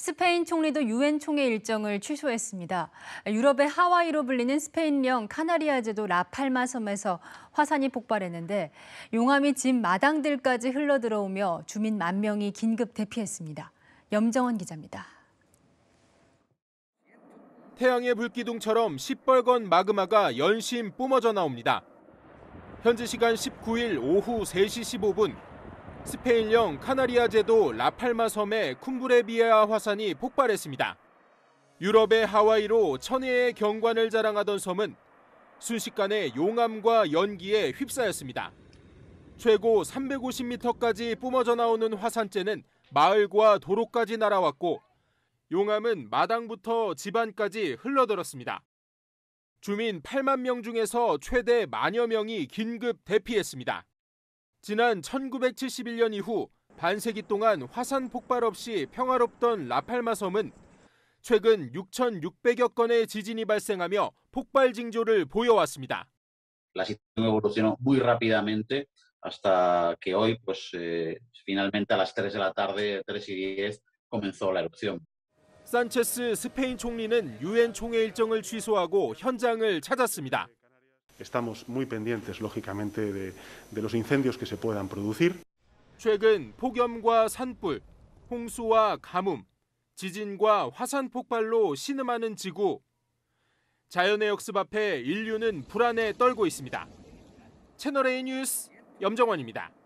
스페인 총리도 유엔 총회 일정을 취소했습니다. 유럽의 하와이로 불리는 스페인령 카나리아 제도 라팔마 섬에서 화산이 폭발했는데 용암이 집 마당들까지 흘러들어오며 주민 만 명이 긴급 대피했습니다. 염정원 기자입니다. 태양의 불기둥처럼 시뻘건 마그마가 연신 뿜어져 나옵니다. 현지 시간 19일 오후 3시 15분 스페인령 카나리아 제도 라팔마 섬의 쿰브레비에아 화산이 폭발했습니다. 유럽의 하와이로 천혜의 경관을 자랑하던 섬은 순식간에 용암과 연기에 휩싸였습니다. 최고 350m까지 뿜어져 나오는 화산재는 마을과 도로까지 날아왔고 용암은 마당부터 집안까지 흘러들었습니다. 주민 8만 명 중에서 최대 만여 명이 긴급 대피했습니다. 지난 1971년 이후 반세기 동안 화산 폭발 없이 평화롭던 라팔마 섬은 최근 6,600여 건의 지진이 발생하며 폭발 징조를 보여왔습니다. La situación evolucionó muy rápidamente hasta que hoy, pues, eh, finalmente a las 3 de la tarde, 3 y 10, comenzó la erupción. 산체스 스페인 총리는 유엔 총회 일정을 취소하고 현장을 찾았습니다. Estamos muy pendientes, lógicamente, de, de los incendios que se puedan producir. 최근 폭염과 산불, 홍수와 가뭄, 지진과 화산 폭발로 신음하는 지구. 자연의 역습 앞에 인류는 불안에 떨고 있습니다. 채널A 뉴스 염정원입니다.